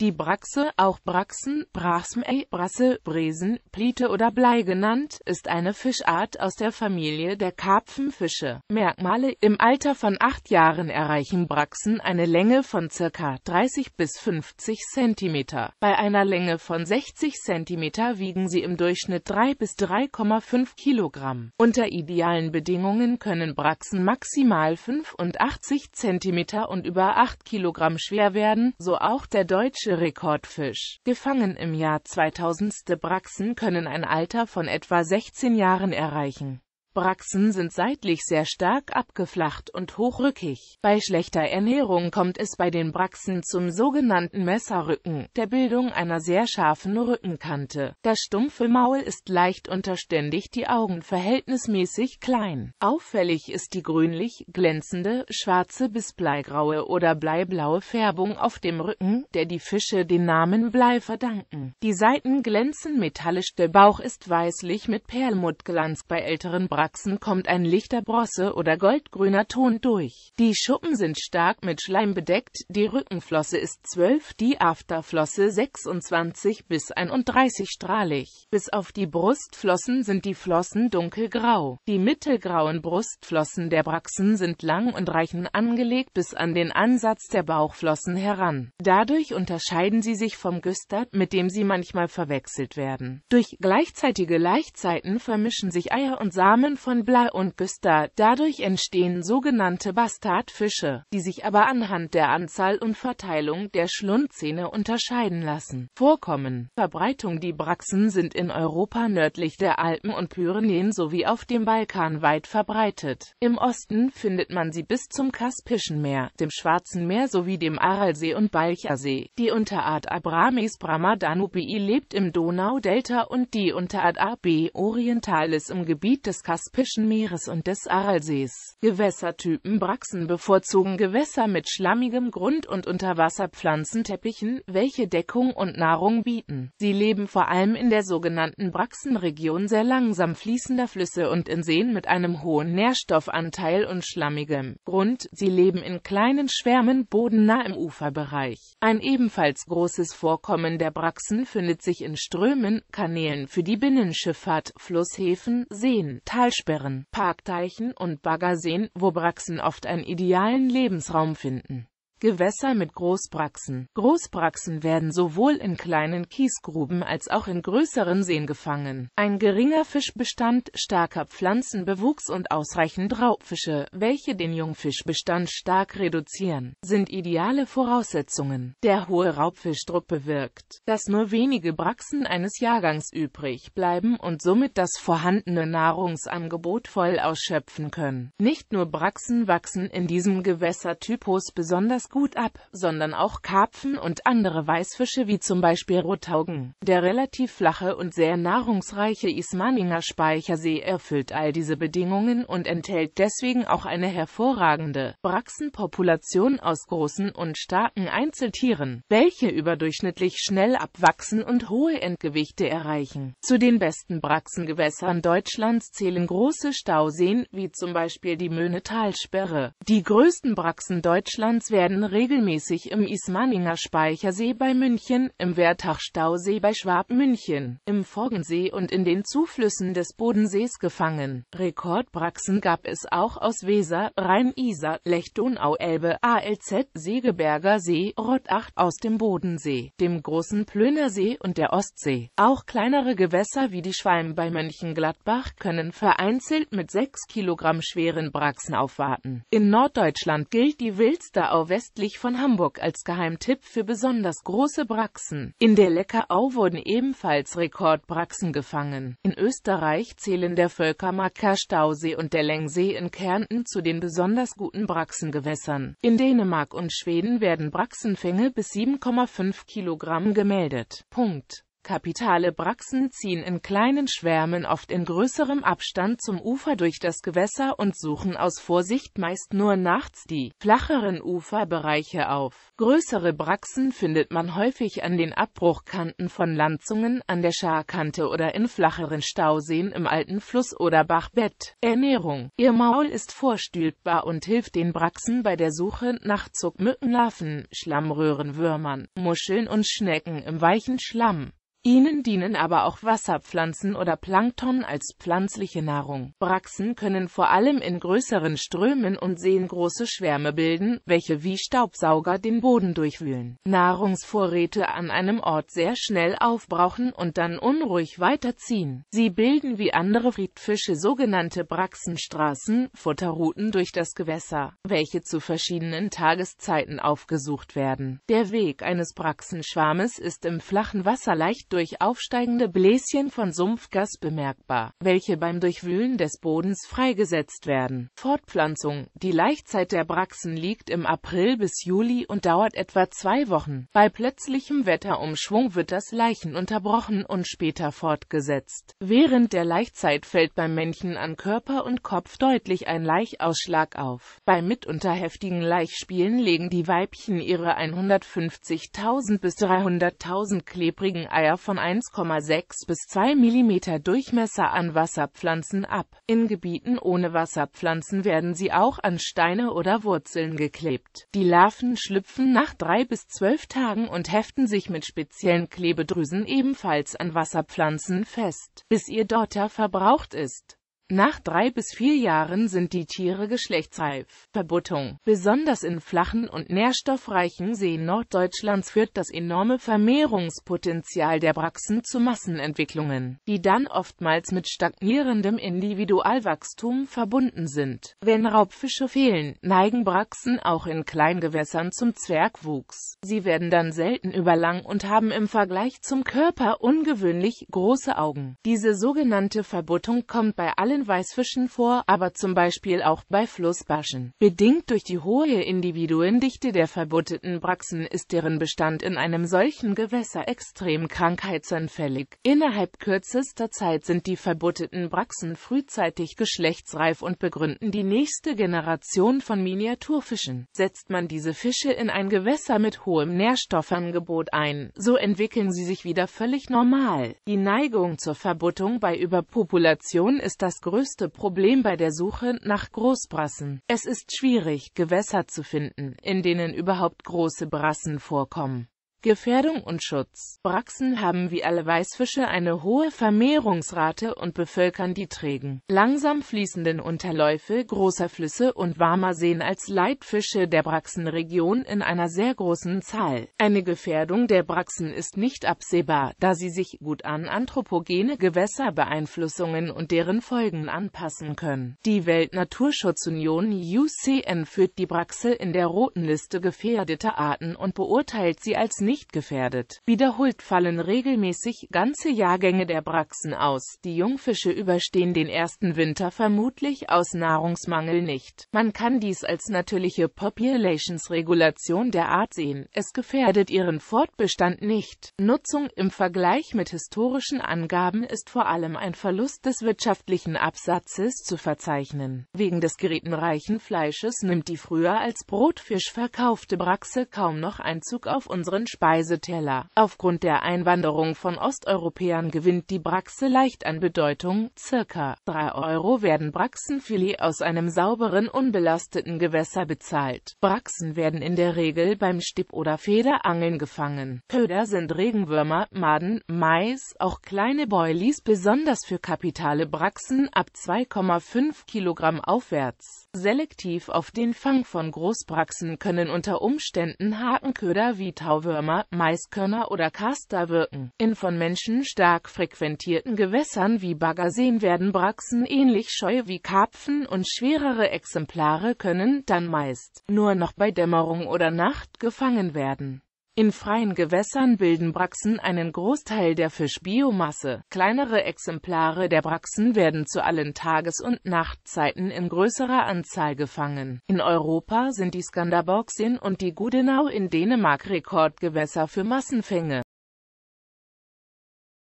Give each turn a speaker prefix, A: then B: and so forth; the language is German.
A: Die Braxe, auch Braxen, Brasmei, Brasse, Bresen, Pliete oder Blei genannt, ist eine Fischart aus der Familie der Karpfenfische. Merkmale Im Alter von acht Jahren erreichen Braxen eine Länge von ca. 30 bis 50 cm. Bei einer Länge von 60 cm wiegen sie im Durchschnitt 3 bis 3,5 kg. Unter idealen Bedingungen können Braxen maximal 85 cm und über 8 kg schwer werden, so auch der deutsche deutsche Rekordfisch. Gefangen im Jahr 2000. Braxen können ein Alter von etwa 16 Jahren erreichen Brachsen sind seitlich sehr stark abgeflacht und hochrückig. Bei schlechter Ernährung kommt es bei den Brachsen zum sogenannten Messerrücken, der Bildung einer sehr scharfen Rückenkante. Das stumpfe Maul ist leicht unterständig, die Augen verhältnismäßig klein. Auffällig ist die grünlich, glänzende, schwarze bis bleigraue oder bleiblaue Färbung auf dem Rücken, der die Fische den Namen Blei verdanken. Die Seiten glänzen metallisch, der Bauch ist weißlich mit Perlmuttglanz bei älteren Brachsen. Wachsen kommt ein lichter Brosse- oder goldgrüner Ton durch. Die Schuppen sind stark mit Schleim bedeckt, die Rückenflosse ist 12, die Afterflosse 26 bis 31 strahlig. Bis auf die Brustflossen sind die Flossen dunkelgrau. Die mittelgrauen Brustflossen der Braxen sind lang und reichen angelegt bis an den Ansatz der Bauchflossen heran. Dadurch unterscheiden sie sich vom Güstert, mit dem sie manchmal verwechselt werden. Durch gleichzeitige Laichzeiten vermischen sich Eier und Samen Formen von Blei und Güster, dadurch entstehen sogenannte Bastardfische, die sich aber anhand der Anzahl und Verteilung der Schlundzähne unterscheiden lassen. Vorkommen Verbreitung Die Braxen sind in Europa nördlich der Alpen und Pyrenäen sowie auf dem Balkan weit verbreitet. Im Osten findet man sie bis zum Kaspischen Meer, dem Schwarzen Meer sowie dem Aralsee und Balchersee. Die Unterart Abramis Brahma danubii lebt im Donaudelta und die Unterart AB orientalis im Gebiet des Kaspischen Kaspischen Meeres und des Aralsees. Gewässertypen Braxen bevorzugen Gewässer mit schlammigem Grund und Unterwasserpflanzenteppichen, welche Deckung und Nahrung bieten. Sie leben vor allem in der sogenannten Braxenregion sehr langsam fließender Flüsse und in Seen mit einem hohen Nährstoffanteil und schlammigem Grund. Sie leben in kleinen Schwärmen bodennah im Uferbereich. Ein ebenfalls großes Vorkommen der Braxen findet sich in Strömen, Kanälen für die Binnenschifffahrt, Flusshäfen, Seen, Tal Talsperren, Parkteichen und Baggerseen, wo Braxen oft einen idealen Lebensraum finden Gewässer mit Großbraxen. Großbraxen werden sowohl in kleinen Kiesgruben als auch in größeren Seen gefangen. Ein geringer Fischbestand, starker Pflanzenbewuchs und ausreichend Raubfische, welche den Jungfischbestand stark reduzieren, sind ideale Voraussetzungen. Der hohe Raubfischdruck bewirkt, dass nur wenige Braxen eines Jahrgangs übrig bleiben und somit das vorhandene Nahrungsangebot voll ausschöpfen können. Nicht nur Braxen wachsen in diesem Gewässertypus besonders gut ab, sondern auch Karpfen und andere Weißfische wie zum Beispiel Rotaugen. Der relativ flache und sehr nahrungsreiche Ismaninger Speichersee erfüllt all diese Bedingungen und enthält deswegen auch eine hervorragende Braxenpopulation aus großen und starken Einzeltieren, welche überdurchschnittlich schnell abwachsen und hohe Endgewichte erreichen. Zu den besten Braxengewässern Deutschlands zählen große Stauseen wie zum Beispiel die Möhnetalsperre. Die größten Braxen Deutschlands werden regelmäßig im Ismaninger Speichersee bei München, im Wertach-Stausee bei Schwab München, im Forgensee und in den Zuflüssen des Bodensees gefangen. Rekordpraxen gab es auch aus Weser, Rhein-Isar, Lech, Donau, Elbe, ALZ, Segeberger See, Rottacht aus dem Bodensee, dem großen Plönersee und der Ostsee. Auch kleinere Gewässer wie die Schwalm bei Mönchengladbach können vereinzelt mit 6 Kilogramm schweren Braxen aufwarten. In Norddeutschland gilt die Wilsterau West westlich von Hamburg als Geheimtipp für besonders große Braxen. In der Leckerau wurden ebenfalls Rekordbraxen gefangen. In Österreich zählen der Völkermarker Stausee und der Lengsee in Kärnten zu den besonders guten Braxengewässern. In Dänemark und Schweden werden Braxenfänge bis 7,5 Kilogramm gemeldet. Punkt. Kapitale Braxen ziehen in kleinen Schwärmen oft in größerem Abstand zum Ufer durch das Gewässer und suchen aus Vorsicht meist nur nachts die flacheren Uferbereiche auf. Größere Braxen findet man häufig an den Abbruchkanten von Landzungen, an der Scharkante oder in flacheren Stauseen im alten Fluss- oder Bachbett. Ernährung Ihr Maul ist vorstülpbar und hilft den Braxen bei der Suche nach Zuckmückenlarven, Schlammröhrenwürmern, Muscheln und Schnecken im weichen Schlamm. Ihnen dienen aber auch Wasserpflanzen oder Plankton als pflanzliche Nahrung. Braxen können vor allem in größeren Strömen und Seen große Schwärme bilden, welche wie Staubsauger den Boden durchwühlen, Nahrungsvorräte an einem Ort sehr schnell aufbrauchen und dann unruhig weiterziehen. Sie bilden wie andere Friedfische sogenannte Braxenstraßen, Futterrouten durch das Gewässer, welche zu verschiedenen Tageszeiten aufgesucht werden. Der Weg eines Braxenschwarmes ist im flachen Wasser leicht durch durch aufsteigende Bläschen von Sumpfgas bemerkbar, welche beim Durchwühlen des Bodens freigesetzt werden. Fortpflanzung Die Laichzeit der Braxen liegt im April bis Juli und dauert etwa zwei Wochen. Bei plötzlichem Wetterumschwung wird das Leichen unterbrochen und später fortgesetzt. Während der Laichzeit fällt beim Männchen an Körper und Kopf deutlich ein Laichausschlag auf. Bei mitunter heftigen Laichspielen legen die Weibchen ihre 150.000 bis 300.000 klebrigen Eier von 1,6 bis 2 mm Durchmesser an Wasserpflanzen ab. In Gebieten ohne Wasserpflanzen werden sie auch an Steine oder Wurzeln geklebt. Die Larven schlüpfen nach 3 bis 12 Tagen und heften sich mit speziellen Klebedrüsen ebenfalls an Wasserpflanzen fest, bis ihr Dotter verbraucht ist. Nach drei bis vier Jahren sind die Tiere geschlechtsreif. Verbuttung. Besonders in flachen und nährstoffreichen Seen Norddeutschlands führt das enorme Vermehrungspotenzial der Braxen zu Massenentwicklungen, die dann oftmals mit stagnierendem Individualwachstum verbunden sind. Wenn Raubfische fehlen, neigen Braxen auch in Kleingewässern zum Zwergwuchs. Sie werden dann selten überlang und haben im Vergleich zum Körper ungewöhnlich große Augen. Diese sogenannte Verbuttung kommt bei allen vielen Weißfischen vor, aber zum Beispiel auch bei Flussbarschen. Bedingt durch die hohe Individuendichte der verbutteten Braxen ist deren Bestand in einem solchen Gewässer extrem krankheitsanfällig. Innerhalb kürzester Zeit sind die verbutteten Braxen frühzeitig geschlechtsreif und begründen die nächste Generation von Miniaturfischen. Setzt man diese Fische in ein Gewässer mit hohem Nährstoffangebot ein, so entwickeln sie sich wieder völlig normal. Die Neigung zur Verbuttung bei Überpopulation ist das größte Problem bei der Suche nach Großbrassen. Es ist schwierig, Gewässer zu finden, in denen überhaupt große Brassen vorkommen. Gefährdung und Schutz. Brachsen haben wie alle Weißfische eine hohe Vermehrungsrate und bevölkern die trägen, langsam fließenden Unterläufe großer Flüsse und warmer Seen als Leitfische der Brachsenregion in einer sehr großen Zahl. Eine Gefährdung der Brachsen ist nicht absehbar, da sie sich gut an anthropogene Gewässerbeeinflussungen und deren Folgen anpassen können. Die Weltnaturschutzunion UCN führt die Brachse in der Roten Liste gefährdeter Arten und beurteilt sie als nicht nicht gefährdet. Wiederholt fallen regelmäßig ganze Jahrgänge der Braxen aus. Die Jungfische überstehen den ersten Winter vermutlich aus Nahrungsmangel nicht. Man kann dies als natürliche Populationsregulation der Art sehen. Es gefährdet ihren Fortbestand nicht. Nutzung im Vergleich mit historischen Angaben ist vor allem ein Verlust des wirtschaftlichen Absatzes zu verzeichnen. Wegen des gerätenreichen Fleisches nimmt die früher als Brotfisch verkaufte Braxe kaum noch Einzug auf unseren Speiseteller. Aufgrund der Einwanderung von Osteuropäern gewinnt die Braxe leicht an Bedeutung, circa 3 Euro werden Braxenfilet aus einem sauberen, unbelasteten Gewässer bezahlt. Braxen werden in der Regel beim Stipp- oder Federangeln gefangen. Köder sind Regenwürmer, Maden, Mais, auch kleine Boilies, besonders für kapitale Braxen ab 2,5 Kilogramm aufwärts. Selektiv auf den Fang von Großbraxen können unter Umständen Hakenköder wie Tauwürmer Summer, Maiskörner oder Kaster wirken. In von Menschen stark frequentierten Gewässern wie Baggerseen werden Braxen ähnlich scheu wie Karpfen und schwerere Exemplare können, dann meist, nur noch bei Dämmerung oder Nacht gefangen werden. In freien Gewässern bilden Braxen einen Großteil der Fischbiomasse. Kleinere Exemplare der Braxen werden zu allen Tages- und Nachtzeiten in größerer Anzahl gefangen. In Europa sind die Skanderborgseen und die Gudenau in Dänemark Rekordgewässer für Massenfänge.